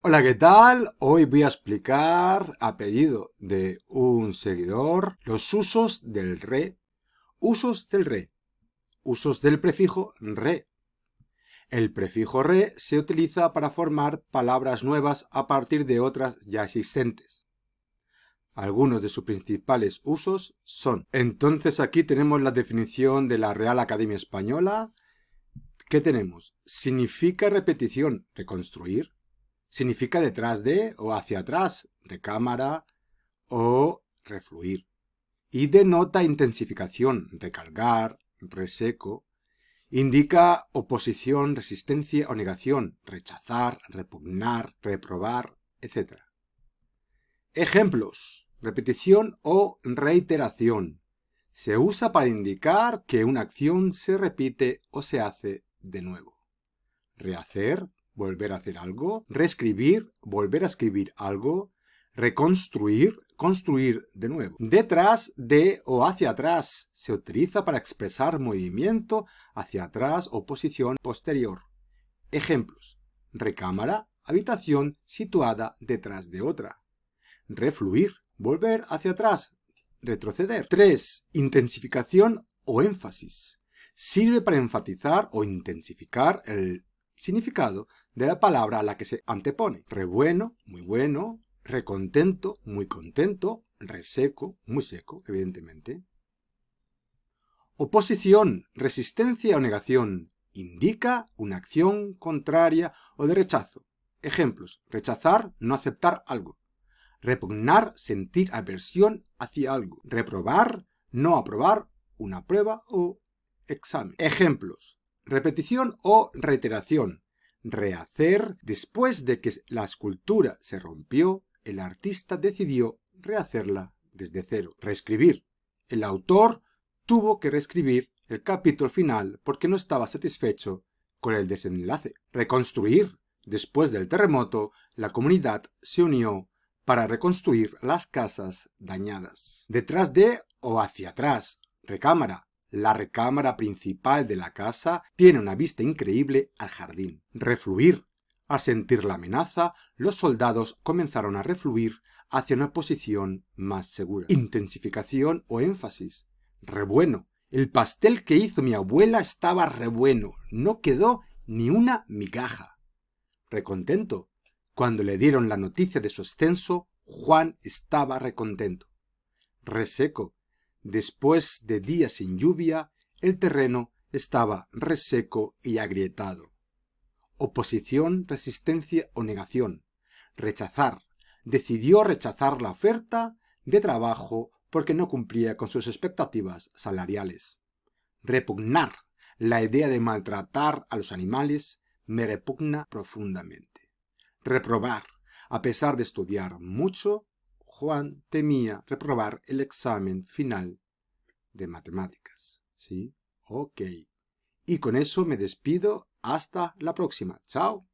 Hola, ¿qué tal? Hoy voy a explicar, a pedido de un seguidor, los usos del re, usos del re, usos del prefijo re. El prefijo re se utiliza para formar palabras nuevas a partir de otras ya existentes. Algunos de sus principales usos son. Entonces aquí tenemos la definición de la Real Academia Española. ¿Qué tenemos? Significa repetición, reconstruir significa detrás de o hacia atrás, recámara o refluir. Y denota intensificación, recalgar, reseco. Indica oposición, resistencia o negación, rechazar, repugnar, reprobar, etc. Ejemplos. Repetición o reiteración. Se usa para indicar que una acción se repite o se hace de nuevo. Rehacer, volver a hacer algo, reescribir, volver a escribir algo, reconstruir, construir de nuevo. Detrás de o hacia atrás se utiliza para expresar movimiento hacia atrás o posición posterior. Ejemplos. Recámara, habitación situada detrás de otra. Refluir, volver hacia atrás, retroceder. 3. Intensificación o énfasis. Sirve para enfatizar o intensificar el significado de la palabra a la que se antepone. Re bueno, muy bueno, recontento, muy contento, reseco, muy seco, evidentemente. Oposición, resistencia o negación indica una acción contraria o de rechazo. Ejemplos, rechazar, no aceptar algo. Repugnar, sentir aversión hacia algo. Reprobar, no aprobar una prueba o examen. Ejemplos, Repetición o reiteración. Rehacer después de que la escultura se rompió, el artista decidió rehacerla desde cero. Reescribir. El autor tuvo que reescribir el capítulo final porque no estaba satisfecho con el desenlace. Reconstruir. Después del terremoto, la comunidad se unió para reconstruir las casas dañadas. Detrás de o hacia atrás, recámara, la recámara principal de la casa tiene una vista increíble al jardín. Refluir. Al sentir la amenaza, los soldados comenzaron a refluir hacia una posición más segura. Intensificación o énfasis. Rebueno. El pastel que hizo mi abuela estaba rebueno. No quedó ni una migaja. Recontento. Cuando le dieron la noticia de su ascenso, Juan estaba recontento. Reseco. Después de días sin lluvia, el terreno estaba reseco y agrietado. Oposición, resistencia o negación. Rechazar. Decidió rechazar la oferta de trabajo porque no cumplía con sus expectativas salariales. Repugnar. La idea de maltratar a los animales me repugna profundamente. Reprobar. A pesar de estudiar mucho, Juan temía reprobar el examen final de matemáticas. ¿Sí? Ok. Y con eso me despido. Hasta la próxima. Chao.